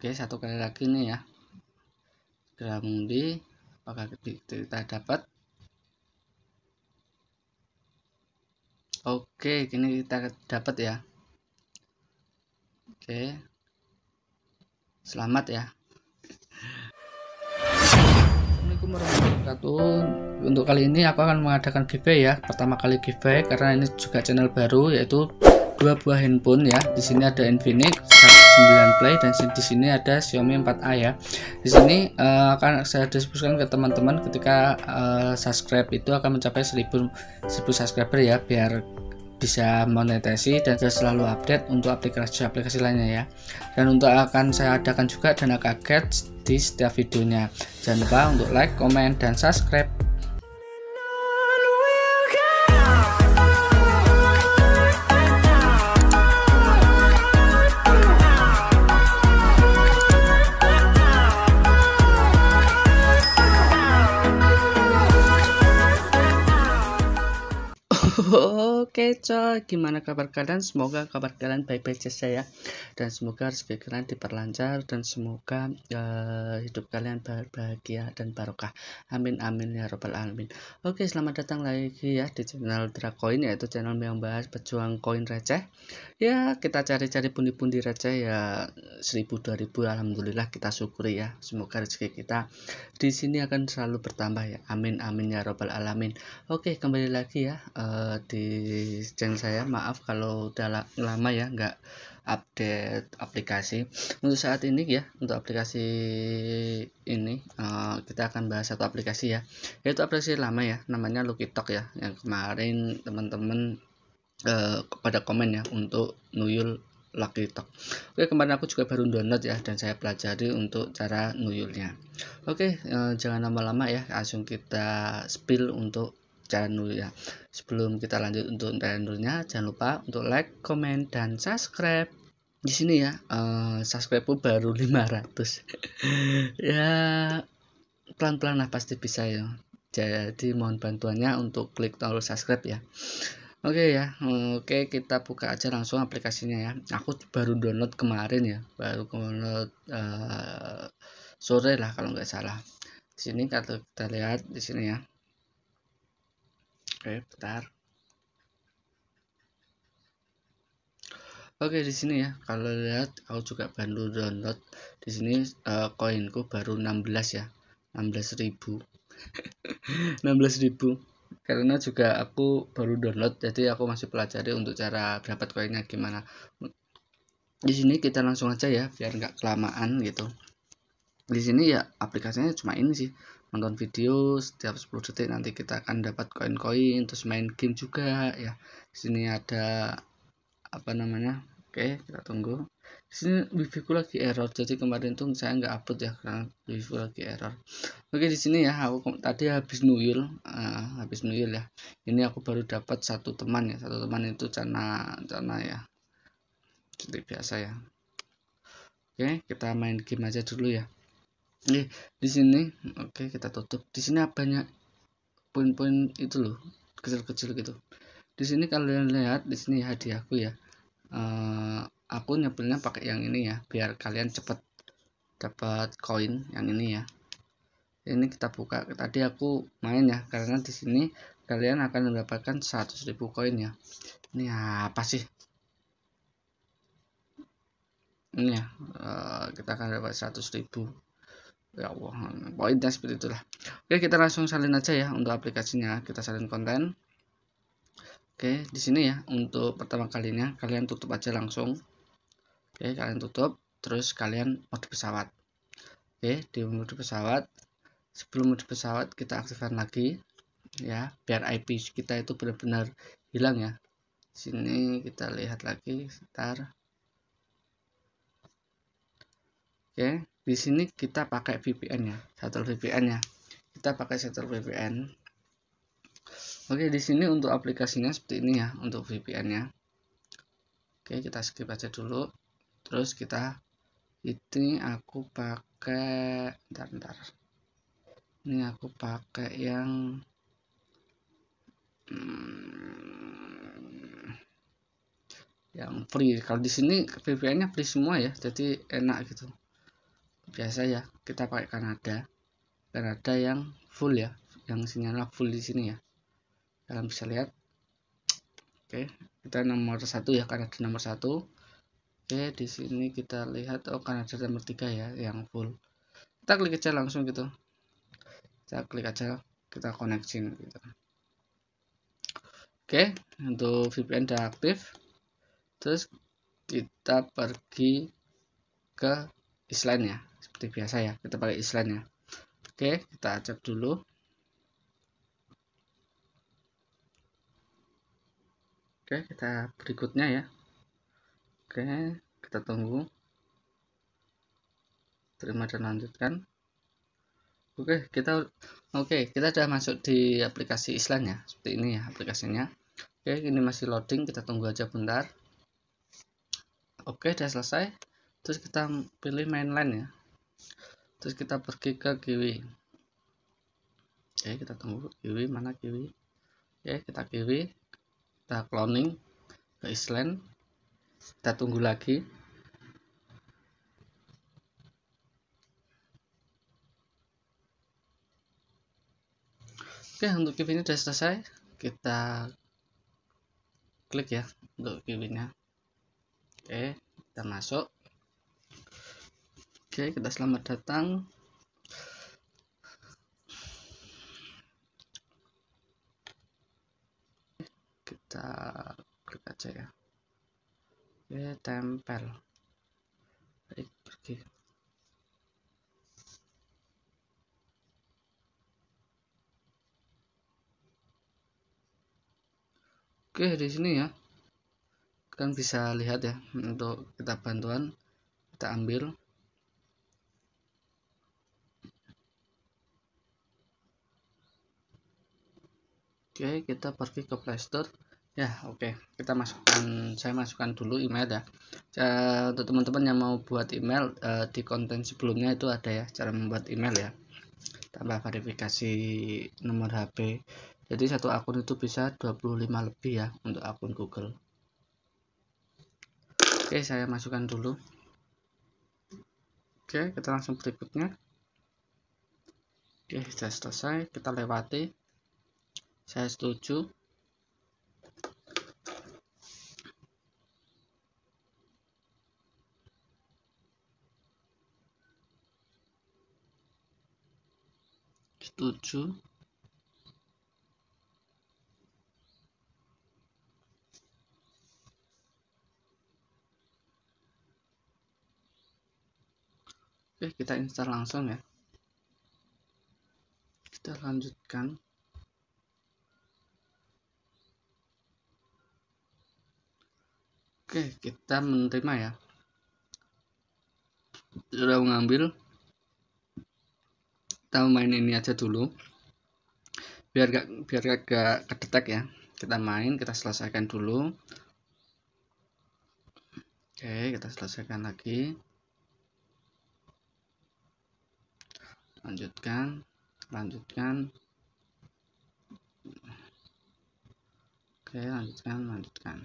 oke satu kali lagi nih ya mengundi. apakah kita dapat oke kini kita dapat ya oke selamat ya Assalamualaikum warahmatullahi wabarakatuh untuk kali ini aku akan mengadakan giveaway ya pertama kali giveaway karena ini juga channel baru yaitu dua buah handphone ya di sini ada Infinix 9 Play dan di sini ada Xiaomi 4A ya. Di sini uh, akan saya distribusikan ke teman-teman ketika uh, subscribe itu akan mencapai 1000 1000 subscriber ya biar bisa monetasi dan saya selalu update untuk aplikasi-aplikasi lainnya ya dan untuk akan saya adakan juga dana kaget di setiap videonya jangan lupa untuk like, comment dan subscribe Oke coy, gimana kabar kalian? Semoga kabar kalian baik-baik saja ya. Dan semoga rezeki kalian diperlancar dan semoga uh, hidup kalian bahagia dan barokah. Amin amin ya robbal alamin. Oke, selamat datang lagi ya di channel Dracoin yaitu channel yang membahas pejuang koin receh. Ya, kita cari-cari pundi-pundi receh ya 1000 2000 alhamdulillah kita syukuri ya. Semoga rezeki kita di sini akan selalu bertambah ya. Amin amin ya robbal alamin. Oke, kembali lagi ya. Uh, uh, di channel saya maaf kalau udah lama ya nggak update aplikasi untuk saat ini ya untuk aplikasi ini uh, kita akan bahas satu aplikasi ya yaitu aplikasi lama ya namanya Talk ya yang kemarin teman-teman uh, pada komen ya untuk nuyul Lucky Talk. Oke, kemarin aku juga baru download ya dan saya pelajari untuk cara nuyulnya. Oke, uh, jangan lama-lama ya, langsung kita spill untuk dulu ya. Sebelum kita lanjut untuk Janurnya, jangan lupa untuk like, comment, dan subscribe. Di sini ya, uh, eh, subscribe baru 500. ya, pelan-pelan lah pasti bisa ya. Jadi mohon bantuannya untuk klik tombol subscribe ya. Oke okay ya, oke okay, kita buka aja langsung aplikasinya ya. Aku baru download kemarin ya, baru download uh, sore lah kalau nggak salah. Di sini kalau kita lihat di sini ya eh bentar Oke di sini ya kalau lihat aku juga bantu download di sini uh, koinku baru 16 ya 16.000 16.000 karena juga aku baru download jadi aku masih pelajari untuk cara dapat koinnya gimana di sini kita langsung aja ya biar nggak kelamaan gitu di sini ya aplikasinya cuma ini sih nonton video setiap 10 detik nanti kita akan dapat koin-koin terus main game juga ya di sini ada apa namanya oke kita tunggu di sini wifi ku lagi error jadi kemarin tuh saya nggak upload ya karena wifi lagi error oke di sini ya aku tadi habis nuyul uh, habis nuyul ya ini aku baru dapat satu teman ya satu teman itu cana cana ya seperti biasa ya oke kita main game aja dulu ya Nih, di sini oke kita tutup. Di sini banyak poin-poin itu loh, kecil-kecil gitu. Di sini kalian lihat di sini hadiahku ya. Uh, aku nyebelinnya pakai yang ini ya, biar kalian cepet dapat koin yang ini ya. Ini kita buka. Tadi aku main ya, karena di sini kalian akan mendapatkan 100.000 koin ya. Ini apa sih? ini ya uh, kita akan dapat 100 ribu ya Allah poinnya seperti itulah oke kita langsung salin aja ya untuk aplikasinya kita salin konten oke di sini ya untuk pertama kalinya kalian tutup aja langsung oke kalian tutup terus kalian mode pesawat oke di mode pesawat sebelum mode pesawat kita aktifkan lagi ya biar IP kita itu benar-benar hilang ya sini kita lihat lagi sebentar oke di sini kita pakai VPN ya shuttle VPN ya kita pakai shuttle VPN oke di sini untuk aplikasinya seperti ini ya untuk VPN ya. oke kita skip aja dulu terus kita ini aku pakai ntar ntar ini aku pakai yang hmm, yang free kalau di sini VPN-nya free semua ya jadi enak gitu biasa ya kita pakai Kanada Kanada yang full ya yang sinyalnya full di sini ya kalian bisa lihat oke kita nomor satu ya Kanada nomor satu oke di sini kita lihat oh Kanada nomor tiga ya yang full kita klik aja langsung gitu kita klik aja kita koneksi gitu oke untuk VPN sudah aktif terus kita pergi ke island ya seperti biasa ya kita pakai islandnya oke kita acak dulu oke kita berikutnya ya oke kita tunggu terima dan lanjutkan oke kita oke kita sudah masuk di aplikasi islandnya seperti ini ya aplikasinya oke ini masih loading kita tunggu aja bentar oke sudah selesai terus kita pilih mainline ya terus kita pergi ke kiwi oke eh, kita tunggu kiwi mana kiwi oke eh, kita kiwi kita cloning ke island kita tunggu lagi oke untuk kiwi ini sudah selesai kita klik ya untuk kiwinya oke kita masuk Oke, kita selamat datang. Kita klik aja ya. Oke, tempel. Baik, pergi. Oke, di sini ya. Kan bisa lihat ya untuk kita bantuan kita ambil Oke, kita pergi ke Playstore. Ya, oke. Okay. Kita masukkan saya masukkan dulu email ya. Eh, untuk teman-teman yang mau buat email eh, di konten sebelumnya itu ada ya cara membuat email ya. Tambah verifikasi nomor HP. Jadi satu akun itu bisa 25 lebih ya untuk akun Google. Oke, okay, saya masukkan dulu. Oke, okay, kita langsung berikutnya. Oke, sudah selesai, kita lewati saya setuju setuju Oke, kita install langsung ya. Kita lanjutkan. Oke, kita menerima ya. Sudah mengambil. Kita main ini aja dulu. Biar gak biar gak gak kedetek ya. Kita main, kita selesaikan dulu. Oke, kita selesaikan lagi. Lanjutkan, lanjutkan. Oke, lanjutkan, lanjutkan.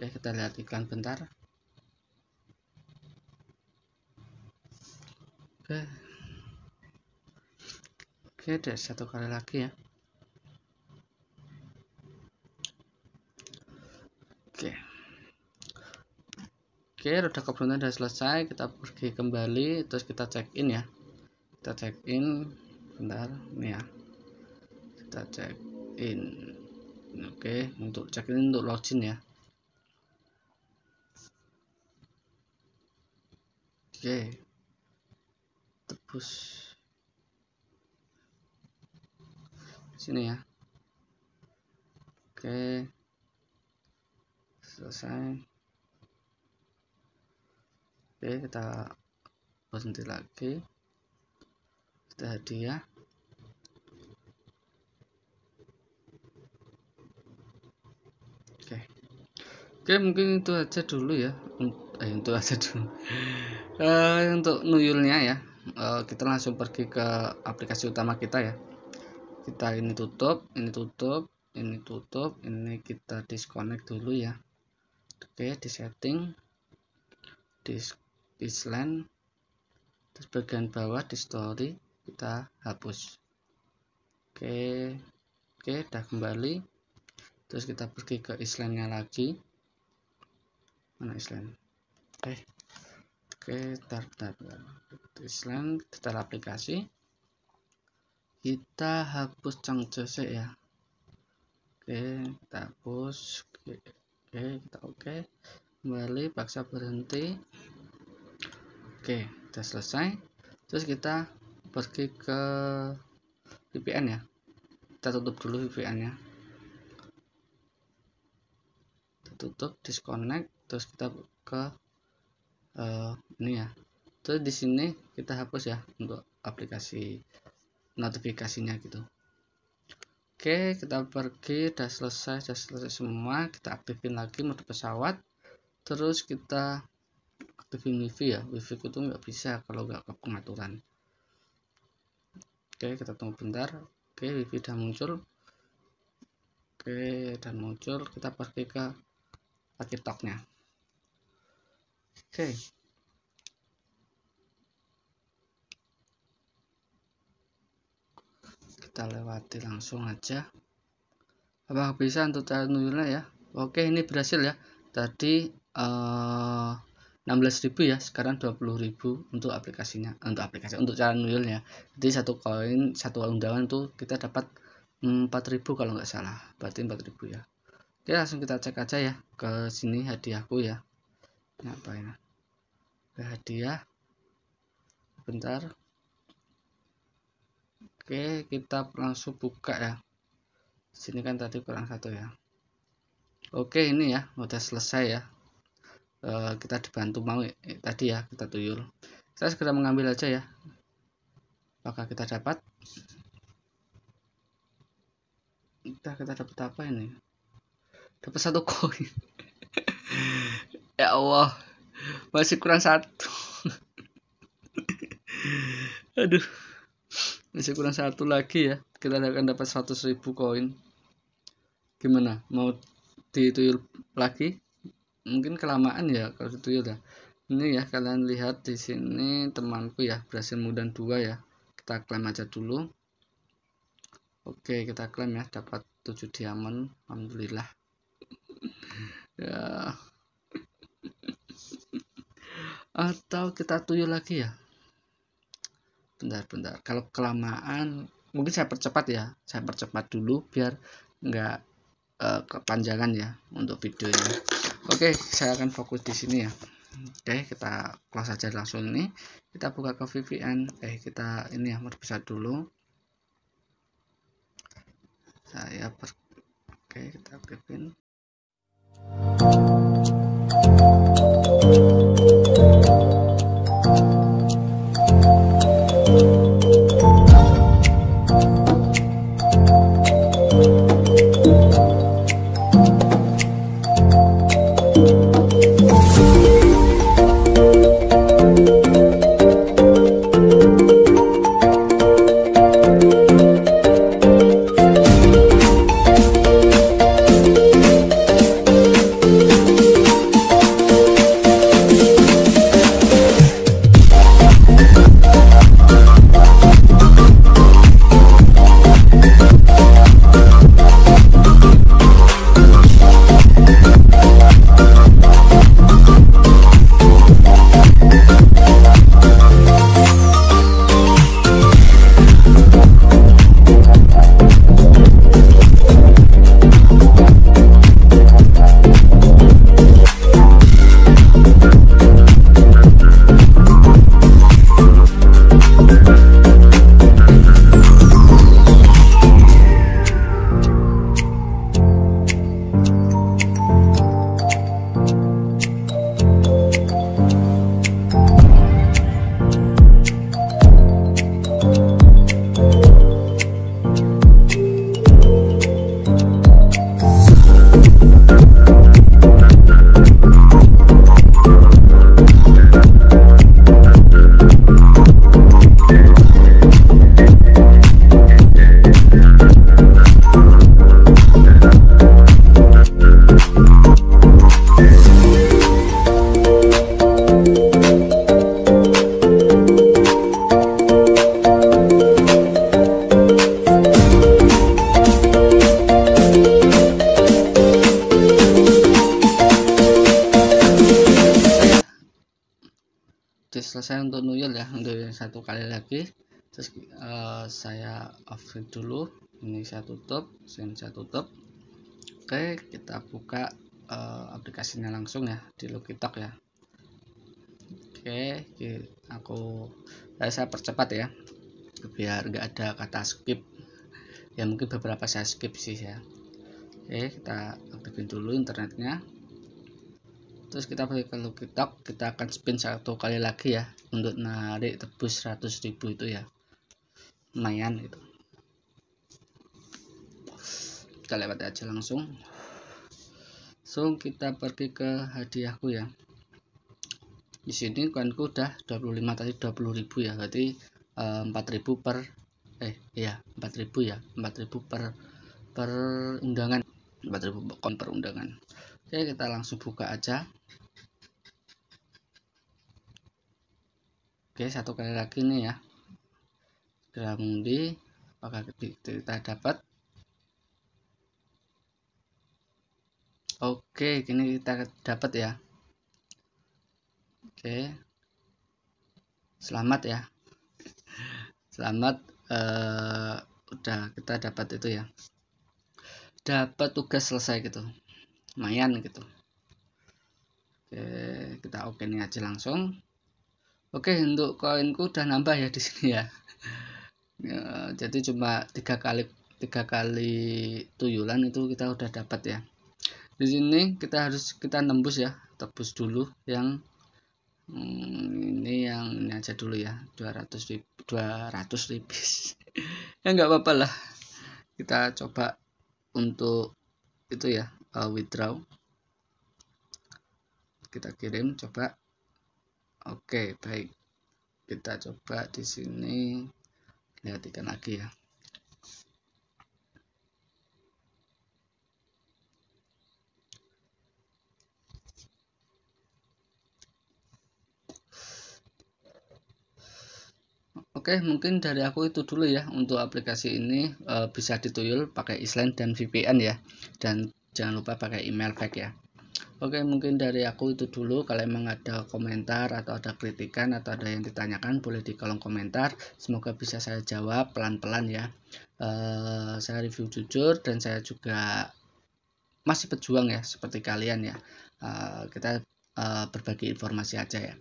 Oke, ya, kita lihat iklan bentar. Oke. Oke, ada satu kali lagi ya. Oke. Oke, roda kebunnya sudah selesai. Kita pergi kembali, terus kita check in ya. Kita check in, bentar, ini ya. Kita check in. Oke, untuk check in untuk login ya. oke tebus sini ya oke selesai oke kita berhenti lagi kita hadiah ya. oke oke mungkin itu aja dulu ya eh, untuk aja dulu uh, untuk nuyulnya ya uh, kita langsung pergi ke aplikasi utama kita ya kita ini tutup ini tutup ini tutup ini kita disconnect dulu ya oke di setting di island terus bagian bawah di story kita hapus oke oke udah kembali terus kita pergi ke islandnya lagi mana island oke oke tar tar, tar. Island detail aplikasi kita hapus cangcus ya oke kita hapus oke, oke kita oke kembali paksa berhenti oke sudah selesai terus kita pergi ke VPN ya kita tutup dulu VPN nya tutup disconnect terus kita ke uh, ini ya terus di sini kita hapus ya untuk aplikasi notifikasinya gitu oke kita pergi sudah selesai sudah selesai semua kita aktifin lagi mode pesawat terus kita aktifin wifi ya wifi itu nggak bisa kalau nggak ke pengaturan oke kita tunggu bentar oke wifi sudah muncul oke dan muncul kita pergi ke paket toknya Okay. Kita lewati langsung aja. Apa bisa untuk cara nuyulnya ya? Oke, ini berhasil ya. Tadi uh, eh, 16.000 ya, sekarang 20.000 untuk aplikasinya, untuk aplikasi untuk cara nuyulnya. Jadi satu koin, satu undangan tuh kita dapat 4.000 hmm, kalau nggak salah. Berarti 4.000 ya. Oke, langsung kita cek aja ya ke sini hadiahku ya apa ini ada hadiah bentar oke kita langsung buka ya sini kan tadi kurang satu ya oke ini ya udah selesai ya e, kita dibantu mau eh, tadi ya kita tuyul saya segera mengambil aja ya apakah kita dapat kita kita dapat apa ini dapat satu koin ya Allah masih kurang satu aduh masih kurang satu lagi ya kita akan dapat 100 ribu koin gimana mau dituyul lagi mungkin kelamaan ya kalau dituyul ya ini ya kalian lihat di sini temanku ya berhasil mudah dua ya kita klaim aja dulu oke kita klaim ya dapat 7 diamond alhamdulillah ya atau kita tuyul lagi ya bentar-bentar kalau kelamaan mungkin saya percepat ya saya percepat dulu biar nggak uh, kepanjangan ya untuk videonya oke saya akan fokus di sini ya oke kita close aja langsung ini kita buka ke VPN oke eh, kita ini ya bisa dulu saya per oke kita you. Untuk untuk nuyul ya untuk yang satu kali lagi terus uh, saya off dulu ini saya tutup sini saya tutup oke kita buka uh, aplikasinya langsung ya di Logitech ya oke aku eh, saya percepat ya biar nggak ada kata skip ya mungkin beberapa saya skip sih ya oke kita aktifin dulu internetnya terus kita pakai ke lucky kita akan spin satu kali lagi ya untuk narik tebus 100 ribu itu ya lumayan itu kita lewat aja langsung so kita pergi ke hadiahku ya di sini koinku udah 25 tadi 20 ribu ya berarti eh, 4 per eh iya, ya 4.000 ya 4.000 per per undangan 4000 kon per undangan Oke, kita langsung buka aja. Oke, satu kali lagi nih ya. Gramundi, apakah kita dapat? Oke, kini kita dapat ya. Oke, selamat ya. Selamat, uh, udah kita dapat itu ya. Dapat tugas selesai gitu lumayan gitu oke kita oke nih aja langsung oke untuk koinku udah nambah ya di sini ya. ya jadi cuma tiga kali tiga kali tuyulan itu kita udah dapat ya di sini kita harus kita nembus ya tebus dulu yang hmm, ini yang ini aja dulu ya 200 dua 200 ribis ya nggak apa-apa lah kita coba untuk itu ya uh, withdraw kita kirim coba oke okay, baik kita coba di sini ikan lagi ya Oke, mungkin dari aku itu dulu ya untuk aplikasi ini e, bisa dituyul pakai Island dan VPN ya. Dan jangan lupa pakai email pack ya Oke mungkin dari aku itu dulu kalau memang ada komentar atau ada kritikan atau ada yang ditanyakan boleh di kolom komentar semoga bisa saya jawab pelan-pelan ya uh, saya review jujur dan saya juga masih pejuang ya seperti kalian ya uh, kita eh, berbagi informasi aja ya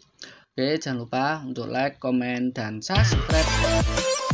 Oke jangan lupa untuk like, komen, dan subscribe